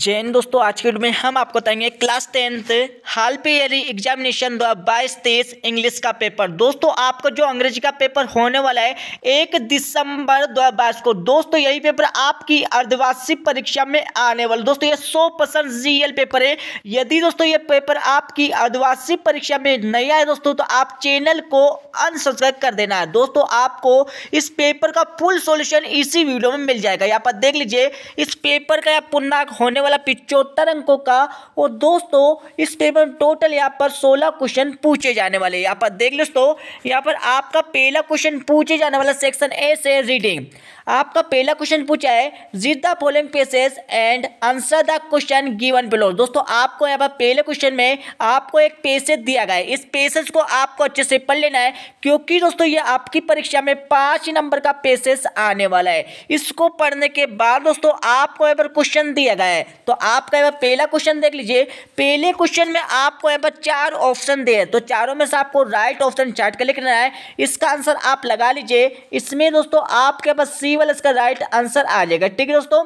जैन दोस्तों आज के वीडियो में हम आपको बताएंगे क्लास टेंथ हाल पे यारी एग्जामिनेशन दो बाईस तेईस इंग्लिश का पेपर दोस्तों आपका जो अंग्रेजी का पेपर होने वाला है एक दिसंबर दो बाईस को दोस्तों यही पेपर आपकी अर्धवार्षिक परीक्षा में आने वाला दोस्तों ये सौ परसेंट जी पेपर है यदि दोस्तों ये पेपर आपकी अर्धवार्षिक परीक्षा में नहीं आए दोस्तों तो आप चैनल को अनसब्सक्राइब कर देना है दोस्तों आपको इस पेपर का फुल सोल्यूशन इसी वीडियो में मिल जाएगा यहाँ पर देख लीजिए इस पेपर का या पुनः होने वाला पिचोत्तर अंकों का और दोस्तों इस पेपर में टोटल यहाँ पर सोलह क्वेश्चन पूछे जाने वाले यहाँ पर देख लो दोस्तों यहाँ पर आपका पहला क्वेश्चन पूछे जाने वाला सेक्शन ए से रीडिंग आपका पहला क्वेश्चन पूछा है read the following passage and answer the question given below दोस्तों आपको यहाँ पर पहले क्वेश्चन में आपको एक पेसेज दिया गया है इस पेसेज को आपको अच्छे से पढ़ लेना है क्योंकि दोस्तों ये आपकी परीक्षा में पाँच नंबर का पेसेज आने वाला है इसको पढ़ने के बाद दोस्तों आपको यहाँ पर क्वेश्चन दिया गया है तो आपका यहाँ पहला क्वेश्चन देख लीजिए पहले क्वेश्चन में आपको यहाँ पर चार ऑप्शन दे तो चारों में से आपको राइट ऑप्शन चार्ट का लिखना है इसका आंसर आप लगा लीजिए इसमें दोस्तों आपके पास सी वाला इसका राइट आंसर आ जाएगा ठीक है दोस्तों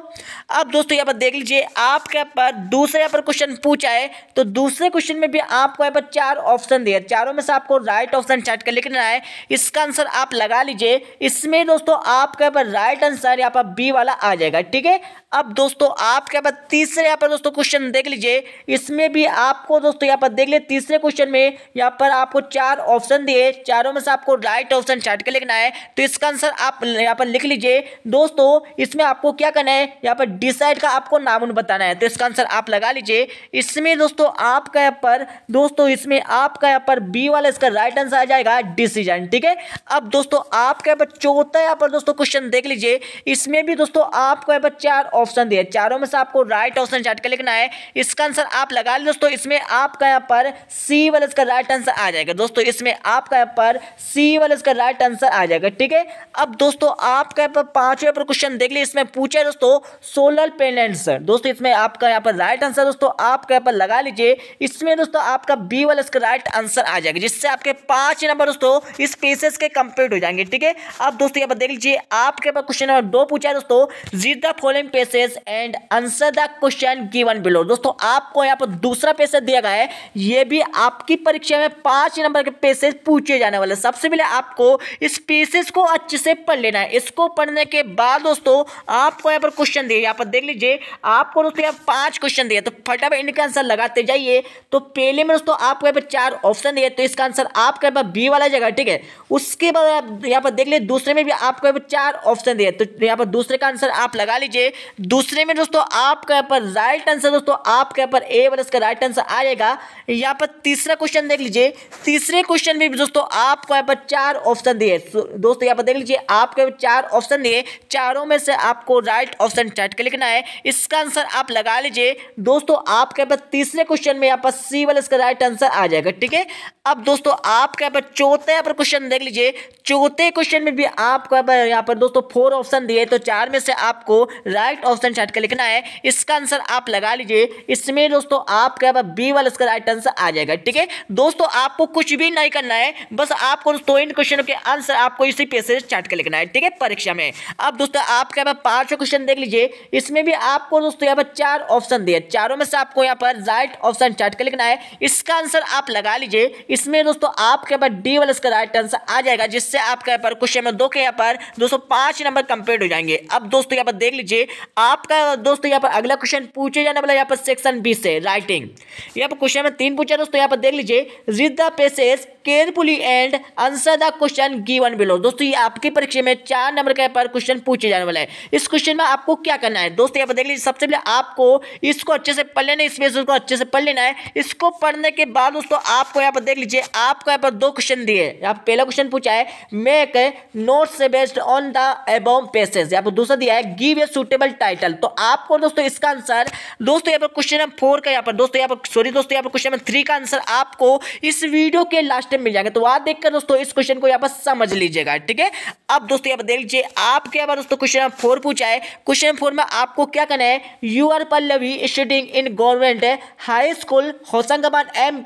अब दोस्तों यहाँ पर देख लीजिए आपके यहाँ पर दूसरे यहाँ पर क्वेश्चन पूछा है तो दूसरे क्वेश्चन में भी आपको यहाँ पर चार ऑप्शन दे चारों में से आपको राइट ऑप्शन चार्ट का लिखना है इसका आंसर आप लगा लीजिए इसमें दोस्तों आपके यहाँ पर राइट आंसर यहाँ पर बी वाला आ जाएगा ठीक है अब दोस्तों आपके यहाँ पर तीसरे यहाँ पर दोस्तों क्वेश्चन देख लीजिए इसमें भी आपको दोस्तों यहाँ पर देख लीजिए तीसरे क्वेश्चन में यहाँ पर आपको चार ऑप्शन दिए चारों में से आपको राइट ऑप्शन छाट के लिखना है तो इसका आंसर आप यहाँ पर लिख लीजिए दोस्तों इसमें आपको क्या करना है यहाँ पर डिसाइड का आपको नाम बताना है तो इसका आंसर आप लगा लीजिए इसमें दोस्तों आपका यहाँ पर दोस्तों इसमें आपका यहाँ पर बी वाला इसका राइट आंसर आ जाएगा डिसीजन ठीक है अब दोस्तों आपका यहाँ पर चौथा यहाँ पर दोस्तों क्वेश्चन देख लीजिए इसमें भी दोस्तों आपको यहाँ पर चार ऑप्शन दिए चारों में से आपको राइट राइट ऑप्शन चार्ट का लिखना है इसका आंसर आप लगा लें दोस्तों इसमें आपका यहाँ पर सी वाला इसका राइट आंसर आ जाएगा दोस्तों इसमें आपका यहाँ पर सी वाला इसका राइट आंसर आ जाएगा ठीक है अब दोस्तों आपका यहाँ पर पांचवें पर क्वेश्चन देख लिए इसमें पूछे दोस्तों सोलर पेनेट्स दोस्तों इसमें आपका यहाँ पर राइट आंसर दोस्तों आपका यहाँ पर लगा लीजिए इसमें दोस्तों आपका बी वाला इसका राइट आंसर आ जाएगा जिससे आपके पांच नंबर दोस्तों इस केसेस के कंप्लीट हो जाएंगे ठीक है अब दोस्तों यहाँ पर देख लीजिए आपके पास क्वेश्चन नंबर दो पूछा है दोस्तों read the following cases and answer the question given below दोस्तों आपको यहाँ पर दूसरा पेसेज दिया गया है ये भी आपकी परीक्षा में पांच नंबर के पेसेज पूछे जाने वाले सबसे पहले आपको इस पेसेज को अच्छे से पढ़ लेना है इसको पढ़ने के बाद दोस्तों आपको यहाँ पर क्वेश्चन दिए यहाँ पर देख लीजिए आपको दोस्तों यहाँ पांच क्वेश्चन दिए तो फटाफट इनके आंसर लगाते जाइए तो पहले में दोस्तों आपको यहाँ पर चार ऑप्शन दिए तो इसका आंसर आपके यहाँ पर बी वाला जगह ठीक है उसके बाद आप यहाँ पर देख लीजिए दूसरे में भी आपको यहाँ पर चार ऑप्शन दिए तो यहाँ पर दूसरे का आंसर आप लगा लीजिए दूसरे में दोस्तों आपका यहाँ पर राइट आंसर दोस्तों आपके यहाँ पर ए वाला इसका राइट आंसर आएगा यहाँ पर तीसरा क्वेश्चन देख लीजिए तीसरे क्वेश्चन में दोस्तों आपको यहाँ पर चार ऑप्शन दिए दोस्तों यहाँ पर देख लीजिए आपके चार ऑप्शन दिए चारों में से आपको राइट ऑप्शन चैट के लिखना है इसका आंसर आप लगा लीजिए दोस्तों आपके यहाँ पर तीसरे क्वेश्चन में यहाँ पर सी वाला इसका राइट आंसर आ जाएगा ठीक है अब दोस्तों आपके यहाँ पर चौथे यहाँ पर क्वेश्चन देख लीजिए चौथे क्वेश्चन में भी आपको यहाँ पर दोस्तों फोर ऑप्शन दिए तो चार में से आपको राइट ऑप्शन चैट के लिखना है इस इसका आंसर आप लगा लीजिए इसमें दोस्तों आपका बी वाला इसका राइट आंसर आ जाएगा ठीक है दोस्तों आपको कुछ भी नहीं करना है बस आपको दोस्तों इन क्वेश्चनों के आंसर आपको इसी पेसे से चार्ट कर लिखना है ठीक है परीक्षा में अब दोस्तों आपका यहाँ पर क्वेश्चन देख लीजिए इसमें भी आपको दोस्तों यहाँ पर चार ऑप्शन दिए चारों में से आपको यहाँ पर राइट ऑप्शन चार्ट कर लिखना है इसका आंसर आप लगा लीजिए इसमें दोस्तों आपके यहाँ डी वाला इसका राइट आंसर आ जाएगा जिससे आपके यहाँ पर क्वेश्चन में दो के यहाँ पर दोस्तों पांच नंबर कंप्लीट हो जाएंगे अब दोस्तों यहाँ पर देख लीजिए आपका दोस्तों यहाँ पर अगला क्वेश्चन पूछे जाने वाला यहाँ पर सेक्शन बी से राइटिंग यहाँ पर क्वेश्चन में तीन पूछा दोस्तों यहाँ पर देख लीजिए read the passage carefully and answer the question given below दोस्तों ये आपकी परीक्षा में चार नंबर का पर क्वेश्चन पूछे जाने वाला है इस क्वेश्चन में आपको क्या करना है दोस्तों यहाँ पर देख लीजिए सबसे पहले आपको इसको अच्छे से पढ़ लेना है इसमें उसको अच्छे से पढ़ लेना है इसको पढ़ने के बाद दोस्तों आपको यहाँ पर देख लीजिए आपको यहाँ पर दो क्वेश्चन दिए आप पहला क्वेश्चन पूछा है make notes based on the above passage यहाँ पर दूसरा दिया है गिव ए सुटेबल टाइटल तो आपको दोस्तों इसका आंसर दोस्तों यहाँ पर क्वेश्चन नंबर फोर का यहाँ पर दोस्तों यहाँ पर सॉरी दोस्तों यहाँ पर क्वेश्चन नंबर थ्री का आंसर आपको इस वीडियो के लास्ट आपके मिल जाएंगे तो आप देखकर दोस्तों इस क्वेश्चन को यहाँ पर समझ लीजिएगा ठीक है अब दोस्तों यहाँ पर देख लीजिए आपके यहाँ पर दोस्तों क्वेश्चन फोर पूछा है क्वेश्चन फोर में आपको क्या करना है you are Pallavi studying in government high school Hoshangabad M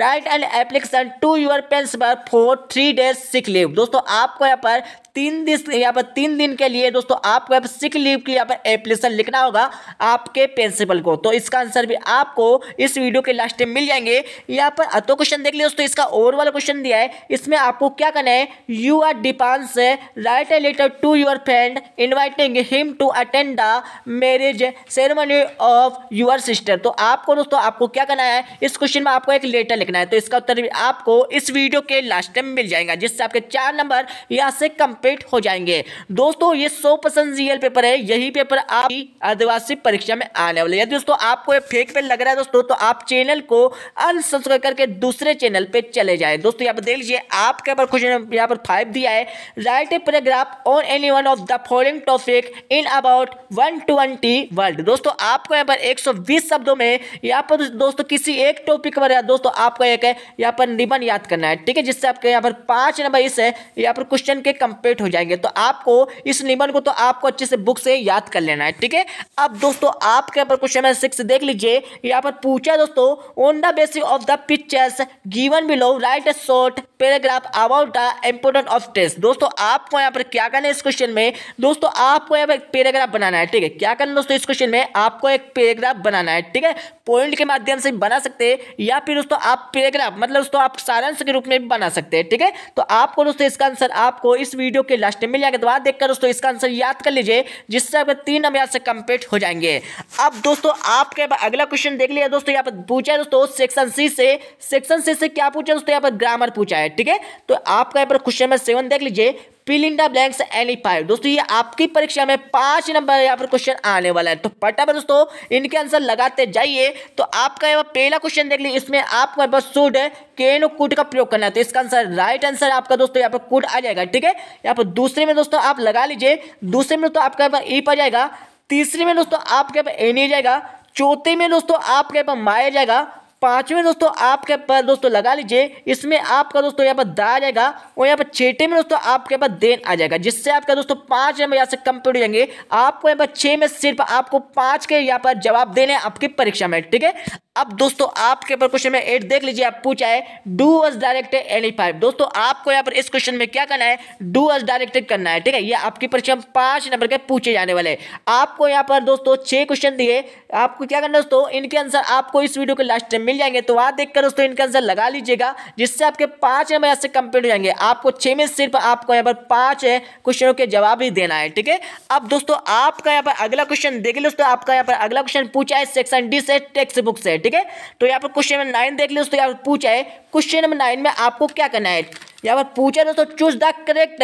write and application to your principal for three days sick leave दोस्तों आपको यहाँ पर तीन दिन यहाँ पर तीन दिन के लिए दोस्तों आपको यहाँ पर सिक लीव की यहाँ पर एप्लीकेशन लिखना होगा आपके प्रिंसिपल को तो इसका आंसर भी आपको इस वीडियो के लास्ट में मिल जाएंगे यहाँ पर तो क्वेश्चन देख लिया दोस्तों इसका ओवरऑल वाला क्वेश्चन दिया है इसमें आपको क्या करना है यू आर डिपान से write a letter to your friend inviting him to attend the marriage ceremony of your sister तो आपको दोस्तों आपको क्या करना है इस क्वेश्चन में आपको एक लेटर लिखना है तो इसका उत्तर आपको इस वीडियो के लास्ट में मिल जाएगा जिससे आपके चार नंबर यहाँ से कंप्लीट हो जाएंगे दोस्तों ये सौ परसेंट रियल पेपर है यही पेपर आपकी आदिवासी परीक्षा में आने वाले यदि दोस्तों आपको फेक पे लग रहा है दोस्तों तो आप चैनल को अनसब्सक्राइब करके दूसरे चैनल पर चले जाए है दोस्तों यहाँ पर देख लीजिए आपके पर क्वेश्चन यहाँ पर फाइव दिया है write a paragraph on any one of the following topic in about one twenty words दोस्तों आपको यहाँ पर एक सौ बीस शब्दों में यहाँ पर दोस्तों किसी एक टॉपिक पर दोस्तों आपको एक है यहाँ पर निबंध याद करना है ठीक है जिससे आपके यहाँ पर पाँच नंबर इस यहाँ पर क्वेश्चन के कंप्लीट हो जाएंगे तो आपको इस निबंध को तो आपको अच्छे से बुक से याद कर लेना है ठीक है अब दोस्तों आपके यहाँ पर क्वेश्चन नंबर सिक्स देख लीजिए यहाँ पर पूछा दोस्तों on the basis of the pictures given below write write a short paragraph about the important of test दोस्तों आपको यहाँ पर क्या करना है इस क्वेश्चन में दोस्तों आपको यहाँ पर एक पैराग्राफ बनाना है ठीक है क्या करना दोस्तों इस क्वेश्चन में आपको एक पैराग्राफ बनाना है ठीक है पॉइंट के माध्यम से बना सकते हैं या फिर दोस्तों आप पैराग्राफ मतलब दोस्तों आप सारांश के रूप में भी बना सकते हैं ठीक है तो आपको दोस्तों इसका आंसर आपको इस वीडियो के लास्ट में मिल जाएगा दोबारा देखकर दोस्तों इसका आंसर याद कर लीजिए जिससे आपके तीन नंबर से कंप्लीट हो जाएंगे अब दोस्तों आपके अगला क्वेश्चन देख लिया दोस्तों यहाँ पर पूछा है दोस्तों सेक्शन सी से सेक्शन सी से क्या पूछा दोस्तों यहाँ पर पर ग्रामर पूछा है ठीक है तो आपका यहाँ पर क्वेश्चन नंबर सेवन देख लीजिए पिलिंडा ब्लैंक्स एनी फाइव दोस्तों ये आपकी परीक्षा में पांच नंबर यहाँ पर क्वेश्चन आने वाला है तो पटा पर दोस्तों इनके आंसर लगाते जाइए तो आपका यहाँ पहला क्वेश्चन देख लीजिए इसमें आपको यहाँ पर सूड केन कुट का प्रयोग करना है तो इसका आंसर राइट आंसर आपका दोस्तों यहाँ पर कुट आ जाएगा ठीक है यहाँ पर दूसरे में दोस्तों आप लगा लीजिए दूसरे में दोस्तों आपका यहाँ पर ईप आ जाएगा तीसरे में दोस्तों आपके यहाँ पर एनी जाएगा चौथे में दोस्तों आपके यहाँ पर माया जाएगा पांचवें दोस्तों आपके पर दोस्तों लगा लीजिए इसमें आपका दोस्तों यहाँ पर दा आ जाएगा और यहाँ पर छठे में दोस्तों आपके पास देन आ जाएगा जिससे आपका दोस्तों पांच नंबर यहाँ से कंप्लीट हो जाएंगे आपको यहाँ पर छह में सिर्फ आपको पांच के यहाँ पर जवाब देने आपकी परीक्षा में ठीक है अब दोस्तों आपके ऊपर क्वेश्चन में एट देख लीजिए आप पूछा है do as direct any five दोस्तों आपको यहाँ पर इस क्वेश्चन में क्या करना है डू अस डायरेक्ट करना है ठीक है ये आपकी परीक्षा में पांच नंबर के पूछे जाने वाले आपको यहाँ पर दोस्तों छह क्वेश्चन दिए आपको क्या करना दोस्तों इनके आंसर आपको इस वीडियो के लास्ट में मिल जाएंगे तो वहां देखकर दोस्तों इनके आंसर लगा लीजिएगा जिससे आपके पांच नंबर यहाँ से कंप्लीट हो जाएंगे आपको छह में सिर्फ आपको यहाँ पर पांच क्वेश्चनों के जवाब ही देना है ठीक है अब दोस्तों आपका यहाँ पर अगला क्वेश्चन देखिए दोस्तों आपका यहाँ पर अगला क्वेश्चन पूछा है सेक्शन डी से टेक्स्ट बुक से ठीक ठीक है तो यहाँ पर क्वेश्चन नंबर नाइन देख लिया दोस्तों यहाँ पर पूछा है क्वेश्चन नंबर नाइन में आपको क्या करना है यहाँ पर पूछा दोस्तों choose the correct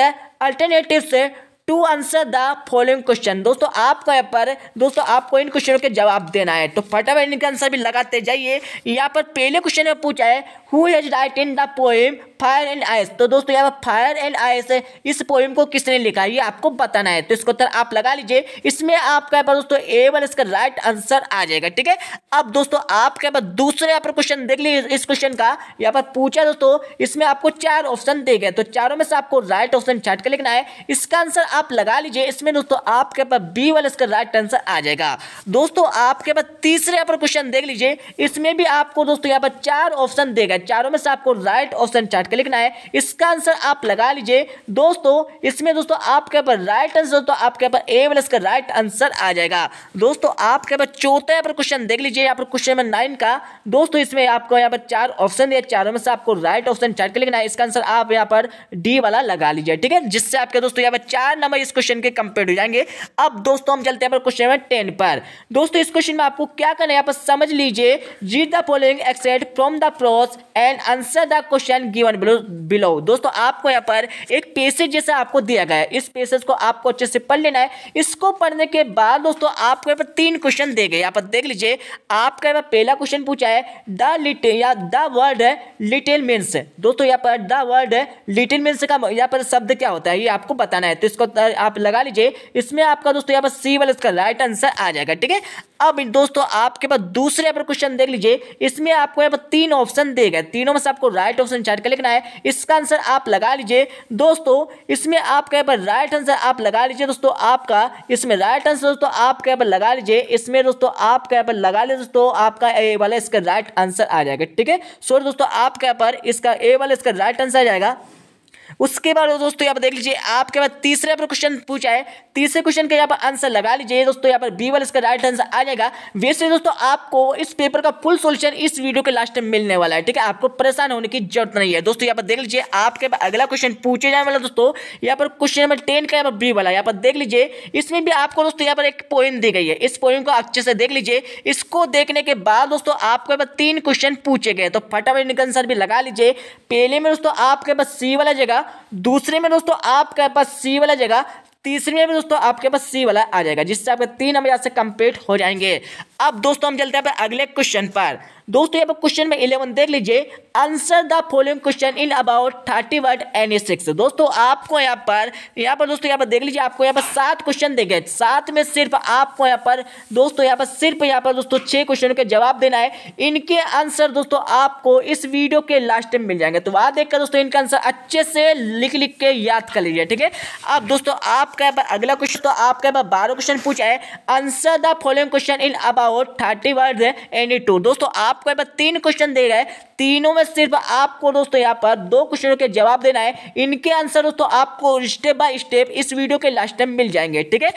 alternatives to answer the following question दोस्तों आपको यहाँ पर दोस्तों आपको इन क्वेश्चनों के जवाब देना है तो फटाफट इनके आंसर भी लगाते जाइए यहाँ पर पहले क्वेश्चन में पूछा है who has write in the poem Fire and Ice तो दोस्तों यहाँ पर फायर एंड आइस इस पोएम को किसने लिखा है ये आपको बताना है तो इसको उत्तर आप लगा लीजिए इसमें आपका यहाँ पर दोस्तों ए वन इसका राइट आंसर आ जाएगा ठीक है अब दोस्तों आपके यहाँ पर दूसरे यहाँ पर क्वेश्चन देख लीजिए इस क्वेश्चन का यहाँ पर पूछा दोस्तों इसमें आपको चार ऑप्शन दे गए तो चारों में से आपको राइट ऑप्शन छाट कर लिखना है इसका आंसर आप लगा लीजिए इसमें दोस्तों आपके पास बी वाला इसका राइट आंसर आ जाएगा दोस्तों आपके पास तीसरे पर क्वेश्चन देख लीजिए इसमें भी आपको दोस्तों यहाँ पर चार ऑप्शन देगा चारों में से आपको राइट ऑप्शन चार्ट कर लिखना है इसका आंसर आप लगा लीजिए दोस्तों इसमें दोस्तों आपके पास राइट आंसर तो आपके पास ए वाला इसका राइट आंसर आ जाएगा दोस्तों आपके पास चौथे पर क्वेश्चन देख लीजिए यहाँ पर क्वेश्चन नंबर नाइन का दोस्तों इसमें आपको यहाँ पर चार ऑप्शन दिया चारों में से आपको राइट ऑप्शन चार्ट कर लिखना है इसका आंसर आप यहाँ पर डी वाला लगा लीजिए ठीक है जिससे आपके दोस्तों यहाँ पर चार नंबर इस क्वेश्चन के कंप्लीट हो जाएंगे अब दोस्तों हम चलते हैं क्वेश्चन नंबर टेन पर दोस्तों इस क्वेश्चन में आपको क्या करना है आप समझ लीजिए read the following extract from the prose and answer the question given below दोस्तों आपको यहाँ पर एक पेसेज जैसा आपको दिया गया है इस पेसेज को आपको अच्छे से पढ़ लेना है इसको पढ़ने के बाद दोस्तों आपको यहाँ पर तीन क्वेश्चन दे गए यहाँ पर देख लीजिए आपका यहाँ पहला क्वेश्चन पूछा है द लिटिल या द वर्ड है लिटिल मीन्स दोस्तों यहाँ पर द वर्ड है लिटिल मीन्स का यहाँ पर शब्द क्या होता है ये आपको बताना है तो इसको होता है आप लगा लीजिए इसमें आपका दोस्तों यहाँ पर सी वाला इसका राइट आंसर आ जाएगा ठीक है अब दोस्तों आपके पास दूसरे यहाँ पर क्वेश्चन देख लीजिए इसमें आपको यहाँ पर तीन ऑप्शन दे गए तीनों में से आपको राइट ऑप्शन चार्ट कर लिखना है इसका आंसर आप लगा लीजिए दोस्तों इसमें आपका यहाँ पर राइट आंसर आप लगा लीजिए दोस्तों आपका इसमें राइट आंसर दोस्तों आपका यहाँ पर लगा लीजिए इसमें दोस्तों आपका यहाँ पर लगा लीजिए दोस्तों आपका ए वाला इसका राइट आंसर आ जाएगा ठीक है सो दोस्तों आपका यहाँ पर इसका ए वाला इसका राइट आंसर आ जाएगा उसके बाद दोस्तों यहाँ पर देख लीजिए आपके बाद तीसरे पर क्वेश्चन पूछा है तीसरे क्वेश्चन का यहाँ पर आंसर लगा लीजिए दोस्तों यहाँ पर बी वाला इसका राइट आंसर आ जाएगा वैसे दोस्तों आपको इस पेपर का फुल सोल्यूशन इस वीडियो के लास्ट में मिलने वाला है ठीक है आपको परेशान होने की जरूरत नहीं है दोस्तों यहाँ पर देख लीजिए आपके अगला क्वेश्चन पूछे जाने वाला दोस्तों यहाँ पर क्वेश्चन नंबर टेन का यहाँ पर बी वाला यहाँ पर देख लीजिए इसमें भी आपको दोस्तों यहाँ पर एक पॉइंट दी गई है इस पॉइंट को अच्छे से देख लीजिए इसको देखने के बाद दोस्तों आपको यहाँ तीन क्वेश्चन पूछे गए तो फटाफट इनका आंसर भी लगा लीजिए पहले में दोस्तों आपके पास सी वाला जगह दूसरे में दोस्तों आपके पास सी वाला जगह तीसरी में भी दोस्तों आपके पास सी वाला आ जाएगा जिससे आपके तीन नंबर यहाँ से कंप्लीट हो जाएंगे अब दोस्तों हम चलते हैं अगले क्वेश्चन पर दोस्तों यहाँ पर क्वेश्चन में इलेवन देख लीजिए answer the following question in about thirty word any six दोस्तों आपको यहाँ पर यहाँ पर दोस्तों यहाँ पर देख लीजिए आपको यहाँ पर सात क्वेश्चन दे गए सात में सिर्फ आपको यहाँ पर दोस्तों यहाँ पर सिर्फ यहाँ पर दोस्तों छह क्वेश्चन के जवाब देना है इनके आंसर दोस्तों आपको इस वीडियो के लास्ट में मिल जाएंगे तो वहां देखकर दोस्तों इनका आंसर अच्छे से लिख लिख के याद कर लीजिए ठीक है अब दोस्तों आप आपका यहाँ अगला क्वेश्चन तो आपका यहाँ बारह क्वेश्चन पूछा है answer the following question in about thirty word any two दोस्तों आपको यहाँ पर तीन क्वेश्चन दे गए तीनों में सिर्फ आपको दोस्तों यहाँ पर दो क्वेश्चनों के जवाब देना है इनके आंसर दोस्तों आपको स्टेप बाय स्टेप इस वीडियो के लास्ट टाइम मिल जाएंगे ठीक है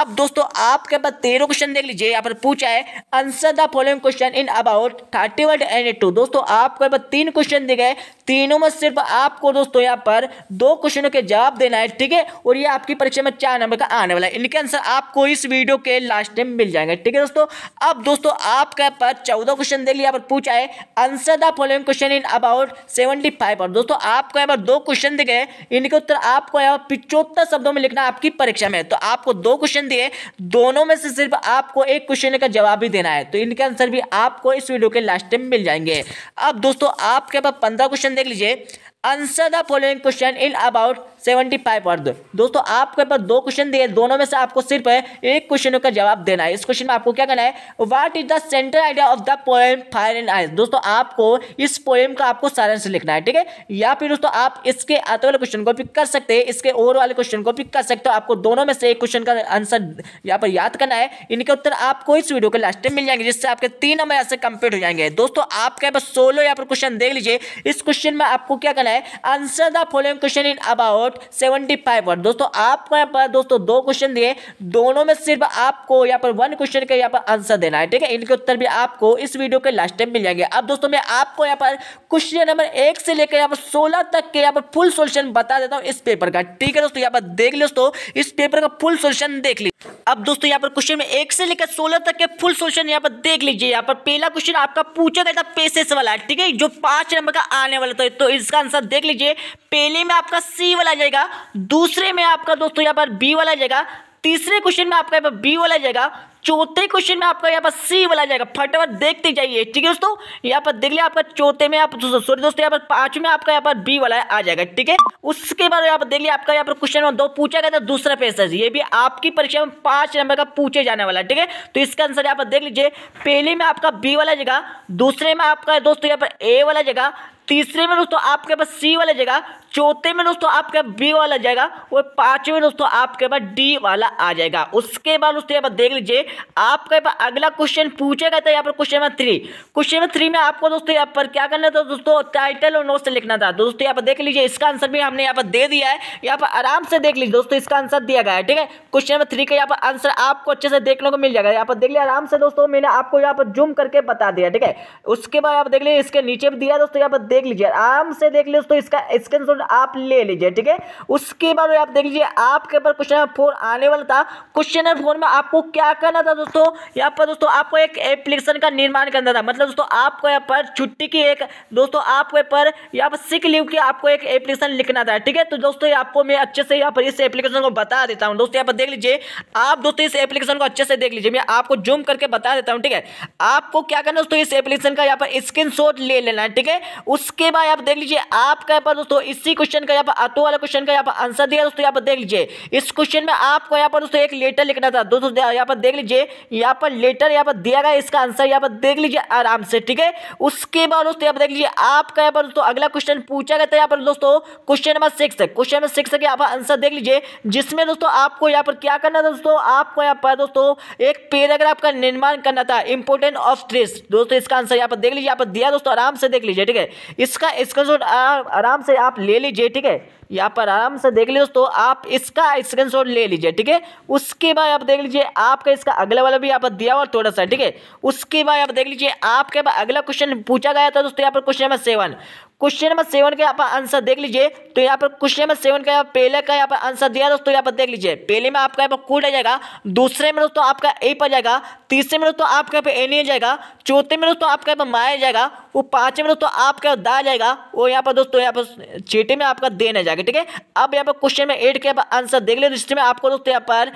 अब दोस्तों आपके पास तेरह क्वेश्चन देख लीजिए यहाँ पर पूछा है answer the following question in about thirty word any two दोस्तों आपके पास तीन क्वेश्चन दे गए तीनों में सिर्फ आपको दोस्तों यहाँ पर दो क्वेश्चनों के जवाब देना है ठीक है और ये आपकी परीक्षा में चार नंबर का आने वाला है इनके आंसर आपको इस वीडियो के लास्ट टाइम मिल जाएंगे ठीक है दोस्तों अब दोस्तों आपका पर चौदह क्वेश्चन देख लिया पर पूछा है answer the following question in about seventy five और दोस्तों आपको यहाँ पर दो क्वेश्चन दिखे इनके उत्तर आपको यहाँ पर पिचोत्तर शब्दों में लिखना आपकी परीक्षा में तो आपको दो क्वेश्चन दिए दोनों में से सिर्फ आपको एक क्वेश्चन का जवाब ही देना है तो इनके आंसर भी आपको इस वीडियो के लास्ट टाइम मिल जाएंगे अब दोस्तों आपके पास पंद्रह क्वेश्चन देख लीजिए answer the following question in about seventy five word दोस्तों आपके पास दो क्वेश्चन दिए दोनों में से आपको सिर्फ एक क्वेश्चन का जवाब देना है इस क्वेश्चन में आपको क्या करना है what is the central idea of the poem Fire and Ice दोस्तों आपको इस पोएम का आपको सारांश लिखना है ठीक है या फिर दोस्तों आप इसके आते वाले क्वेश्चन को पिक कर सकते हैं इसके और वाले क्वेश्चन को पिक कर सकते हो आपको दोनों में से एक क्वेश्चन का आंसर यहाँ पर याद करना है इनके उत्तर आपको इस वीडियो के लास्ट में मिल जाएंगे जिससे आपके तीन नंबर यहाँ से कंप्लीट हो जाएंगे दोस्तों आपके पास सोलह यहाँ पर क्वेश्चन देख लीजिए इस क्वेश्चन में आपको क्या करना है है answer the following question in about seventy five word दोस्तों आपको यहाँ पर दोस्तों दो क्वेश्चन दिए दोनों में सिर्फ आपको यहाँ पर वन क्वेश्चन का यहाँ पर आंसर देना है ठीक है इनके उत्तर भी आपको इस वीडियो के लास्ट टाइम मिल जाएंगे अब दोस्तों मैं आपको यहाँ पर क्वेश्चन नंबर एक से लेकर यहाँ पर सोलह तक के यहाँ पर फुल सोल्यूशन बता देता हूँ इस पेपर का ठीक है दोस्तों यहाँ पर देख लो दोस्तों इस पेपर का फुल सोल्यूशन देख ली अब दोस्तों यहाँ पर क्वेश्चन में एक से लेकर सोलह तक के फुल सोल्यूशन यहाँ पर देख लीजिए यहाँ पर पहला क्वेश्चन आपका पूछा गया था पेसेस वाला ठीक है जो पांच नंबर का आने वाला था तो इसका आंसर देख लीजिए पहले में आपका सी वाला जाएगा दूसरे में आपका दोस्तों यहाँ पर बी वाला जाएगा तीसरे क्वेश्चन में आपका यहाँ पर बी वाला जाएगा चौथे क्वेश्चन में आपका यहाँ पर सी वाला जाएगा फटाफट देखते जाइए ठीक है दोस्तों यहाँ पर देख लिया आपका चौथे में आप सॉरी दोस्तों यहाँ पर पांचवें में आपका यहाँ पर बी वाला आ जाएगा ठीक है उसके बाद यहाँ पर देख लिया आपका यहाँ पर क्वेश्चन नंबर दो पूछा गया था दूसरा पेसर ये भी आपकी परीक्षा में पांच नंबर का पूछे जाने वाला ठीक है तो इसका आंसर यहाँ पर देख लीजिए पहले में आपका बी वाला जगह दूसरे में आपका दोस्तों यहाँ पर ए वाला जगह तीसरे में दोस्तों आपके पास सी वाले जगह चौथे में दोस्तों आपके बी वाला जाएगा और पांचवें दोस्तों आपके पास डी वाला आ जाएगा उसके बाद दोस्तों यहाँ पर देख लीजिए आपके पास अगला क्वेश्चन पूछेगा तो यहाँ पर question number three question number three में आपको दोस्तों यहाँ पर क्या करना था दोस्तों टाइटल और नोट से लिखना था दोस्तों यहाँ पर देख लीजिए इसका आंसर भी हमने यहाँ पर दे दिया है यहाँ पर आराम से देख लीजिए दोस्तों इसका आंसर दिया गया है ठीक है क्वेश्चन नंबर थ्री का यहाँ पर आंसर आपको अच्छे से देखने को मिल जाएगा यहाँ पर देख लिया आराम से दोस्तों मैंने आपको यहाँ पर जूम करके बता दिया ठीक है उसके बाद आप देख लीजिए इसके नीचे भी दिया दोस्तों यहाँ पर देख लीजिए आराम से देख लीजिए दोस्तों इसका इसके आप ले लीजिए ठीक है उसके बाद आप देख लीजिए आपके पर क्वेश्चन नंबर फोर आने वाला था क्वेश्चन नंबर फोर में आपको क्या करना था दोस्तों यहाँ पर दोस्तों आपको एक एप्लीकेशन का निर्माण करना था मतलब दोस्तों आपको यहाँ पर छुट्टी की एक दोस्तों आपको यहाँ पर यहाँ पर सिक लीव की आपको एक एप्लीकेशन लिखना था ठीक है तो दोस्तों आपको मैं अच्छे से यहाँ पर इस एप्लीकेशन को बता देता हूँ दोस्तों यहाँ पर देख लीजिए आप दोस्तों इस एप्लीकेशन को अच्छे से देख लीजिए मैं आपको जूम करके बता देता हूँ ठीक है आपको क्या करना दोस्तों इस एप्लीकेशन का यहाँ पर स्क्रीन ले लेना है ठीक है उसके बाद आप देख लीजिए आपका यहाँ पर दोस्तों इस इसी क्वेश्चन का यहाँ पर अतो वाला क्वेश्चन का यहाँ पर आंसर दिया दोस्तों यहाँ पर देख लीजिए इस क्वेश्चन में आपको यहाँ पर दोस्तों एक लेटर लिखना था दोस्तों यहाँ पर देख लीजिए यहाँ पर लेटर यहाँ पर दिया गया इसका आंसर यहाँ पर देख लीजिए आराम से ठीक है उसके बाद दोस्तों यहाँ पर देख लीजिए आपका यहाँ पर दोस्तों अगला क्वेश्चन पूछा गया था यहाँ पर दोस्तों question number six question number six का यहाँ पर आंसर देख लीजिए जिसमें दोस्तों आपको यहाँ पर क्या करना था दोस्तों आपको यहाँ पर दोस्तों एक पैराग्राफ का निर्माण करना था इंपोर्टेंट ऑफ ट्रेस दोस्तों इसका आंसर यहाँ पर देख लीजिए यहाँ पर दिया दोस्तों आराम से देख लीजिए ठीक है इसका स्क्रीनशॉट आराम से आप ले लीजिए ठीक है यहाँ पर आराम से देख लीजिए दोस्तों आप इसका स्क्रीन शॉट ले लीजिए ठीक है उसके बाद आप देख लीजिए आपका इसका अगला वाला भी यहाँ पर दिया हुआ थोड़ा सा ठीक है उसके बाद आप देख लीजिए आपके अगला क्वेश्चन पूछा गया था दोस्तों यहाँ पर question number seven question number seven का यहाँ पर आंसर देख लीजिए तो यहाँ पर क्वेश्चन नंबर सेवन का यहाँ पहले का यहाँ पर आंसर दिया दोस्तों यहाँ पर देख लीजिए पहले में आपका यहाँ पर कूड आ जाएगा दूसरे में दोस्तों आपका ए पर जाएगा तीसरे में दोस्तों आपका यहाँ पर नहीं आ जाएगा चौथे में दोस्तों आपका यहाँ पर माया जाएगा वो पाँचवें में दोस्तों आपका दा जाएगा वो यहाँ पर दोस्तों यहाँ पर छठे में आपका देन जाएगा ठीक है अब यहाँ पर क्वेश्चन नंबर एट के आंसर देख लीजिए जिसमें आपको दोस्तों यहाँ पर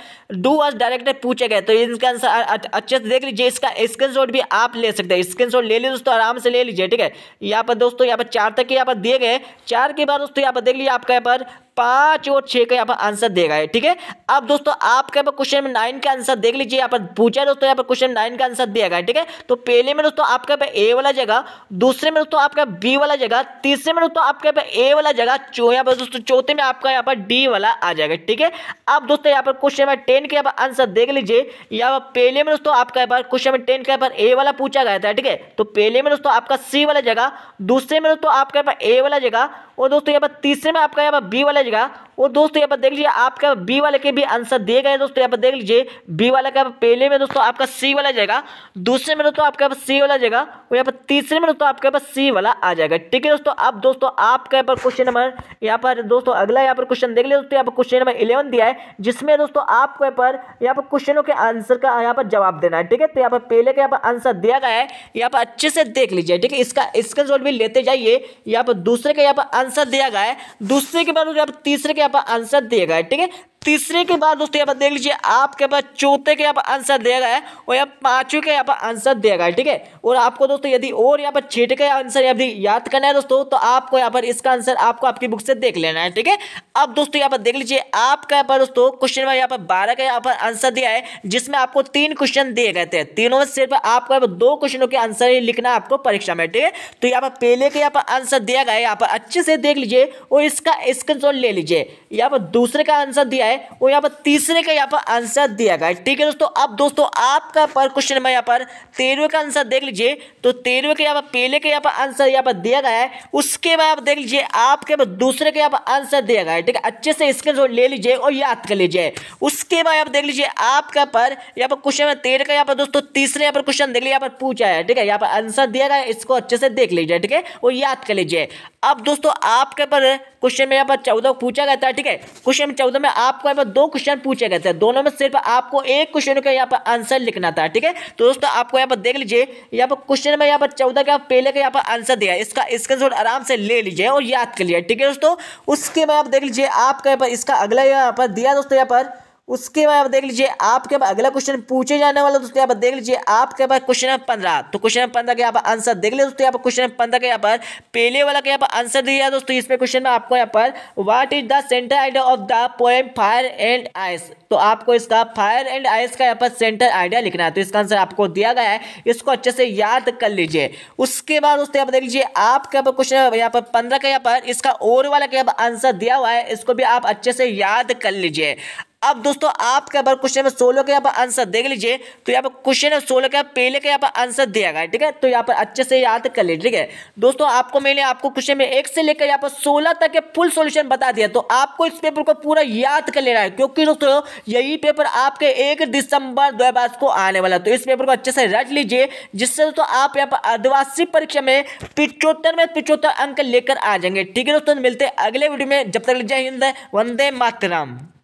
डू आज डायरेक्ट पूछे गए तो इसका आंसर अच्छे से देख लीजिए इसका स्क्रीन भी आप ले सकते हैं स्क्रीन ले लीजिए दोस्तों आराम से ले लीजिए ठीक है यहाँ पर दोस्तों यहाँ पर चार यहाँ तक यहाँ पर दिए गए चार के बाद दोस्तों यहाँ पर देख लीजिए आपका यहाँ पर पांच और छह का यहाँ पर आंसर देगा है ठीक है अब दोस्तों आपके यहाँ पर क्वेश्चन नाइन का आंसर देख लीजिए यहाँ पर पूछा है दोस्तों यहाँ पर क्वेश्चन नाइन का आंसर दिया गया ठीक है तो पहले में दोस्तों आपके यहाँ पर ए वाला जगह दूसरे में दोस्तों आपका बी वाला जगह तीसरे में दोस्तों आपके यहाँ पर ए वाला जगह यहाँ पर दोस्तों चौथे में आपका यहाँ पर डी वाला आ जाएगा ठीक है अब दोस्तों यहाँ पर क्वेश्चन नंबर टेन के यहाँ पर आंसर देख लीजिए यहाँ पर पहले में दोस्तों आपका यहाँ पर क्वेश्चन नंबर टेन का यहाँ पर ए वाला पूछा गया था ठीक है तो पहले में दोस्तों आपका सी वाला जगह दूसरे में दोस्तों आपके यहाँ पर ए वाला जगह और दोस्तों यहाँ पर तीसरे में आपका यहाँ पर बी वाला लीजिएगा वो दोस्तों यहाँ पर देख लीजिए आपका बी वाले के भी आंसर दिए गए दोस्तों यहाँ पर देख लीजिए बी वाला का पहले में दोस्तों आपका सी वाला जाएगा दूसरे में दोस्तों आपका सी वाला जाएगा और यहाँ पर तीसरे में दोस्तों आपके पास सी वाला आ जाएगा ठीक है दोस्तों अब दोस्तों आपका यहाँ पर क्वेश्चन नंबर यहाँ पर दोस्तों अगला यहाँ पर क्वेश्चन देख लीजिए दोस्तों यहाँ पर क्वेश्चन नंबर इलेवन दिया है जिसमें दोस्तों आपको यहाँ पर यहाँ पर क्वेश्चनों के आंसर का यहाँ पर जवाब देना है ठीक है तो यहाँ पर पहले का यहाँ पर आंसर दिया गया है यहाँ पर अच्छे से देख लीजिए ठीक है इसका स्क्रीन भी लेते जाइए यहाँ पर दूसरे का यहाँ पर आंसर दिया गया है दूसरे के बाद तीसरे के आप आंसर दिए गए ठीक है तीसरे के बाद दोस्तों यहाँ पर देख लीजिए आपके पास चौथे के यहाँ पर आंसर दिया गया है और यहाँ पाँचवें का यहाँ पर आंसर दिया गया है ठीक है और आपको दोस्तों यदि और यहाँ पर छठे का आंसर यदि याद करना है दोस्तों तो आपको यहाँ पर इसका आंसर आपको आपकी बुक से देख लेना है ठीक है अब दोस्तों यहाँ पर देख लीजिए आपका यहाँ पर दोस्तों क्वेश्चन नंबर यहाँ पर बारह का यहाँ पर आंसर दिया है जिसमें आपको तीन क्वेश्चन दिए गए थे तीनों में सिर्फ आपको यहाँ पर दो क्वेश्चनों के आंसर ही लिखना आपको परीक्षा में ठीक है तो यहाँ पर पहले के यहाँ पर आंसर दिया गया है यहाँ पर अच्छे से देख लीजिए और इसका स्क्रीन ले लीजिए यहाँ पर दूसरे का आंसर दिया है है वो यहाँ पर तीसरे का यहाँ पर आंसर दिया गया है ठीक है दोस्तों अब दोस्तों आपका पर क्वेश्चन में यहाँ पर तेरहवे का आंसर देख लीजिए तो तेरहवे के यहाँ पर पहले के यहाँ पर आंसर यहाँ पर दिया गया है उसके बाद आप देख लीजिए आपके पर दूसरे का यहाँ पर आंसर दिया गया है ठीक है अच्छे से स्क्रीन ले लीजिए और याद कर लीजिए उसके बाद आप देख लीजिए आपका पर यहाँ पर क्वेश्चन में तेरह का यहाँ पर दोस्तों तीसरे यहाँ पर क्वेश्चन देख लीजिए यहाँ पर पूछा है ठीक है यहाँ पर आंसर दिया गया है इसको अच्छे से देख लीजिए ठीक है और याद कर लीजिए अब दोस्तों आपके पर क्वेश्चन में यहाँ पर चौदह पूछा गया था ठीक है क्वेश्चन चौदह में आप आपको यहाँ पर दो क्वेश्चन पूछे गए थे दोनों में सिर्फ आपको एक क्वेश्चन का यहाँ पर आंसर लिखना था ठीक है तो दोस्तों आपको यहाँ पर देख लीजिए यहाँ पर क्वेश्चन में यहाँ पर चौदह का पहले का यहाँ पर आंसर दिया इसका स्क्रीन आराम से ले लीजिए और याद कर लीजिए ठीक है दोस्तों उसके बाद आप देख लीजिए आपका यहाँ पर इसका अगला यहाँ पर दिया दोस्तों यहाँ पर तो उसके बाद देख लीजिए आपके पास अगला क्वेश्चन पूछे जाने वाला दोस्तों यहाँ पर देख लीजिए आपके पास क्वेश्चन नंबर पंद्रह तो क्वेश्चन नंबर पंद्रह के यहाँ पर आंसर देख लीजिए दोस्तों यहाँ पर क्वेश्चन नंबर पंद्रह के यहाँ पर पहले वाला का यहाँ पर आंसर दिया दोस्तों इसमें क्वेश्चन में आपको यहाँ पर what is the centre idea of the poem Fire and Ice तो आपको इसका फायर एंड आइस का यहाँ पर सेंटर आइडिया लिखना है तो इसका आंसर आपको दिया गया है इसको अच्छे से याद कर लीजिए उसके बाद दोस्तों यहाँ पर देख लीजिए आपके यहाँ पर क्वेश्चन यहाँ पर पंद्रह का यहाँ पर इसका और वाला का यहाँ पर आंसर दिया हुआ है इसको भी आप अच्छे से याद कर लीजिए अब दोस्तों आपके यहाँ पर क्वेश्चन में सोलह का यहाँ पर आंसर देख लीजिए तो यहाँ पर क्वेश्चन है सोलह का पहले का यहाँ पर आंसर दिया गया ठीक है तो यहाँ पर अच्छे से याद कर लीजिए ठीक है दोस्तों आपको मैंने आपको क्वेश्चन में एक से लेकर यहाँ पर सोलह तक के फुल सोल्यूशन बता दिया तो आपको इस पेपर को पूरा याद कर लेना है क्योंकि दोस्तों यही पेपर आपके एक दिसंबर दो को आने वाला तो इस पेपर को अच्छे से रट लीजिए जिससे दोस्तों आप यहाँ पर आदिवासी परीक्षा में पिचोत्तर में पिचोत्तर अंक लेकर आ जाएंगे ठीक है दोस्तों मिलते अगले वीडियो में जब तक जय हिंद वंदे मातराम